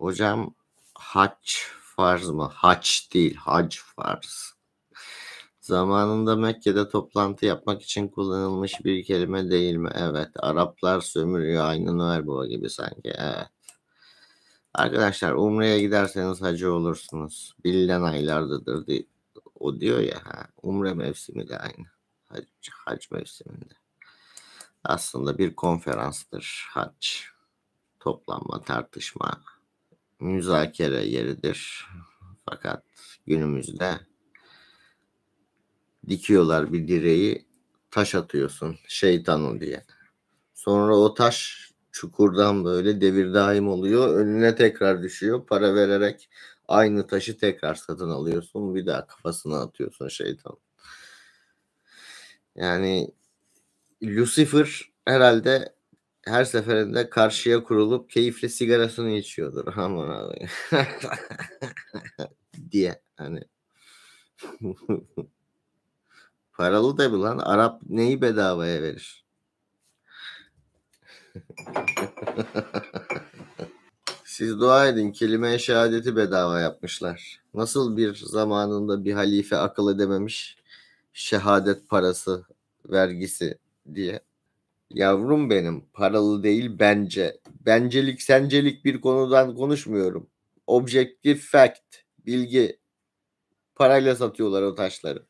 Hocam haç farz mı? Haç değil, hac farz. Zamanında Mekke'de toplantı yapmak için kullanılmış bir kelime değil mi? Evet. Araplar sömürüyor. Aynı Noel Baba gibi sanki. Evet. Arkadaşlar Umre'ye giderseniz hacı olursunuz. Bilinen aylardadır diye. O diyor ya ha, Umre mevsimi de aynı. Hac, hac mevsiminde. Aslında bir konferanstır hac. Toplanma, tartışma, müzakere yeridir. Fakat günümüzde dikiyorlar bir direği taş atıyorsun şeytanı diye. Sonra o taş çukurdan böyle devir daim oluyor. Önüne tekrar düşüyor. Para vererek aynı taşı tekrar satın alıyorsun. Bir daha kafasına atıyorsun şeytan. Yani Lucifer herhalde her seferinde karşıya kurulup keyifle sigarasını içiyordur. Aman abi. diye hani. Paralı da bu lan Arap neyi bedavaya verir? Siz dua edin kelime-i şehadeti bedava yapmışlar. Nasıl bir zamanında bir halife akıl edememiş şehadet parası vergisi diye. Yavrum benim paralı değil bence. Bencelik sencelik bir konudan konuşmuyorum. Objektif fact, bilgi. Parayla satıyorlar o taşları.